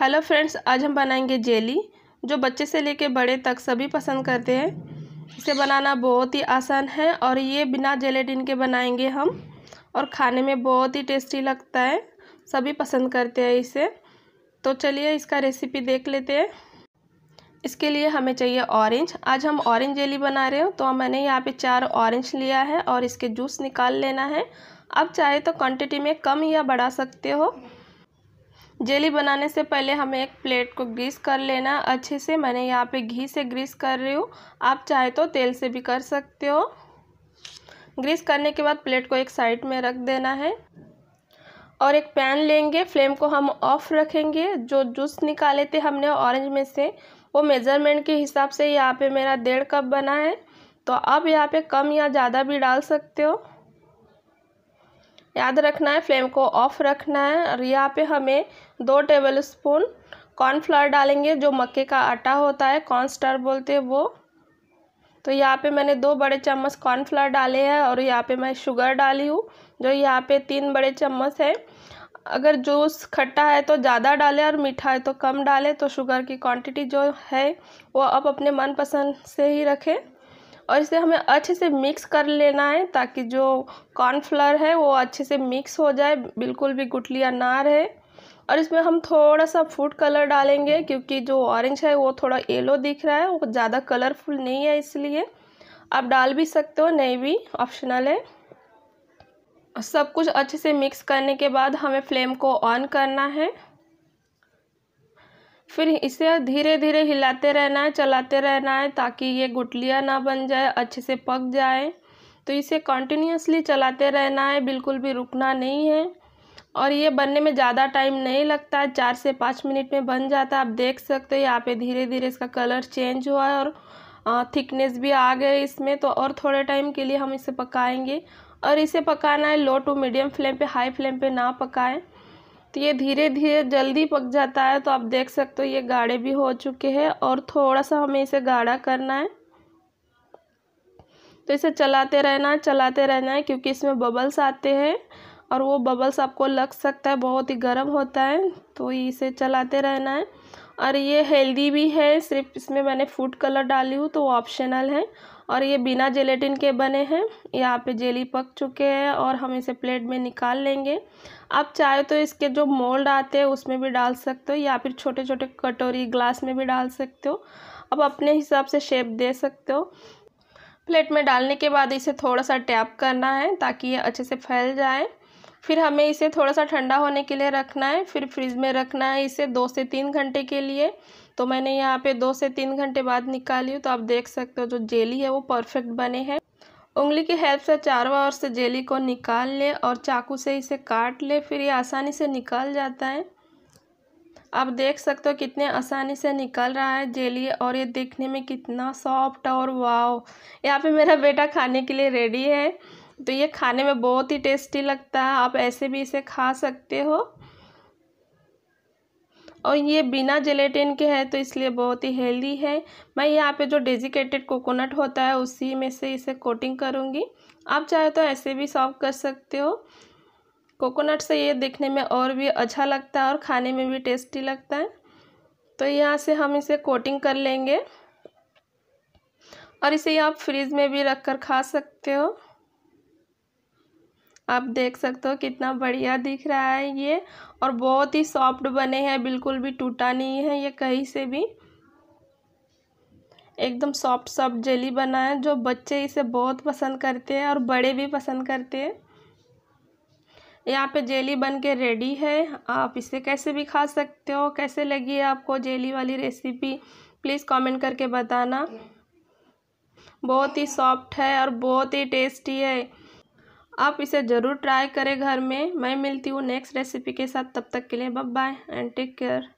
hello friends आज हम बनाएंगे जेली जो बच्चे से लेकर बड़े तक सभी पसंद करते हैं इसे बनाना बहुत ही आसान है और ये बिना जेलेटिन के बनाएंगे हम और खाने में बहुत ही टेस्टी लगता है सभी पसंद करते हैं इसे तो चलिए इसका रेसिपी देख लेते हैं इसके लिए हमें चाहिए ऑरेंज आज हम ऑरेंज जेली बना रहे हो तो मैंने यहाँ पे चार ऑरेंज लिया है और इसके जूस निकाल लेना है आप चाहे तो क्वांटिटी में कम या बढ़ा सकते हो जेली बनाने से पहले हमें एक प्लेट को ग्रीस कर लेना अच्छे से मैंने यहाँ पे घी से ग्रीस कर रही हूँ आप चाहे तो तेल से भी कर सकते हो ग्रीस करने के बाद प्लेट को एक साइड में रख देना है और एक पैन लेंगे फ्लेम को हम ऑफ रखेंगे जो जूस निकाले थे हमने ऑरेंज में से वो मेज़रमेंट के हिसाब से यहाँ पे मेरा डेढ़ कप बना है तो आप यहाँ पे कम या ज़्यादा भी डाल सकते हो याद रखना है फ्लेम को ऑफ रखना है और यहाँ पे हमें दो टेबल स्पून कॉर्नफ्लावर डालेंगे जो मक्के का आटा होता है कॉर्न स्टार बोलते हैं वो तो यहाँ पे मैंने दो बड़े चम्मच कॉर्नफ्लावर डाले हैं और यहाँ पे मैं शुगर डाली हूँ जो यहाँ पे तीन बड़े चम्मच है अगर जूस खट्टा है तो ज़्यादा डालें और मीठा है तो कम डालें तो शुगर की क्वांटिटी जो है वो आप अपने मनपसंद से ही रखें और इसे हमें अच्छे से मिक्स कर लेना है ताकि जो कॉर्नफ्लर है वो अच्छे से मिक्स हो जाए बिल्कुल भी गुटलियाँ ना रहे और इसमें हम थोड़ा सा फूड कलर डालेंगे क्योंकि जो ऑरेंज है वो थोड़ा येलो दिख रहा है वो ज़्यादा कलरफुल नहीं है इसलिए आप डाल भी सकते हो नहीं भी ऑप्शनल है सब कुछ अच्छे से मिक्स करने के बाद हमें फ्लेम को ऑन करना है फिर इसे धीरे धीरे हिलाते रहना है चलाते रहना है ताकि ये गुटलिया ना बन जाए अच्छे से पक जाए तो इसे कॉन्टीन्यूसली चलाते रहना है बिल्कुल भी रुकना नहीं है और ये बनने में ज़्यादा टाइम नहीं लगता है चार से पाँच मिनट में बन जाता है आप देख सकते हैं यहाँ पे धीरे धीरे इसका कलर चेंज हुआ है और थिकनेस भी आ गई इसमें तो और थोड़े टाइम के लिए हम इसे पकाएंगे और इसे पकाना है लो टू मीडियम फ्लेम पे हाई फ्लेम पे ना पकाएं तो ये धीरे धीरे जल्दी पक जाता है तो आप देख सकते हो ये गाढ़े भी हो चुके हैं और थोड़ा सा हमें इसे गाढ़ा करना है तो इसे चलाते रहना है चलाते रहना है क्योंकि इसमें बबल्स आते हैं और वो बबल्स आपको लग सकता है बहुत ही गर्म होता है तो इसे चलाते रहना है और ये हेल्दी भी है सिर्फ इसमें मैंने फूड कलर डाली हूँ तो वो ऑप्शनल है और ये बिना जेलेटिन के बने हैं यहाँ पे जेली पक चुके हैं और हम इसे प्लेट में निकाल लेंगे आप चाहे तो इसके जो मोल्ड आते हैं उसमें भी डाल सकते हो या फिर छोटे छोटे कटोरी ग्लास में भी डाल सकते हो अब अपने हिसाब से शेप दे सकते हो प्लेट में डालने के बाद इसे थोड़ा सा टैप करना है ताकि ये अच्छे से फैल जाए फिर हमें इसे थोड़ा सा ठंडा होने के लिए रखना है फिर फ्रिज में रखना है इसे दो से तीन घंटे के लिए तो मैंने यहाँ पे दो से तीन घंटे बाद निकाली तो आप देख सकते हो जो जेली है वो परफेक्ट बने हैं उंगली की हेल्प से चारों ओर से जेली को निकाल ले और चाकू से इसे काट ले फिर ये आसानी से निकाल जाता है आप देख सकते हो कितने आसानी से निकल रहा है जेली और ये देखने में कितना सॉफ्ट और वाव यहाँ पे मेरा बेटा खाने के लिए रेडी है तो ये खाने में बहुत ही टेस्टी लगता है आप ऐसे भी इसे खा सकते हो और ये बिना जेलेटिन के है तो इसलिए बहुत ही हेल्दी है मैं यहाँ पे जो डेजिकेटेड कोकोनट होता है उसी में से इसे कोटिंग करूँगी आप चाहे तो ऐसे भी सॉव कर सकते हो कोकोनट से ये देखने में और भी अच्छा लगता है और खाने में भी टेस्टी लगता है तो यहाँ से हम इसे कोटिंग कर लेंगे और इसे आप फ्रिज में भी रख कर खा सकते हो आप देख सकते हो कितना बढ़िया दिख रहा है ये और बहुत ही सॉफ्ट बने हैं बिल्कुल भी टूटा नहीं है ये कहीं से भी एकदम सॉफ्ट सॉफ्ट जेली बना है जो बच्चे इसे बहुत पसंद करते हैं और बड़े भी पसंद करते हैं यहाँ पे जेली बन के रेडी है आप इसे कैसे भी खा सकते हो कैसे लगी है आपको जेली वाली रेसिपी प्लीज़ कमेंट करके बताना बहुत ही सॉफ्ट है और बहुत ही टेस्टी है आप इसे ज़रूर ट्राई करें घर में मैं मिलती हूँ नेक्स्ट रेसिपी के साथ तब तक के लिए बब बाय एंड टेक केयर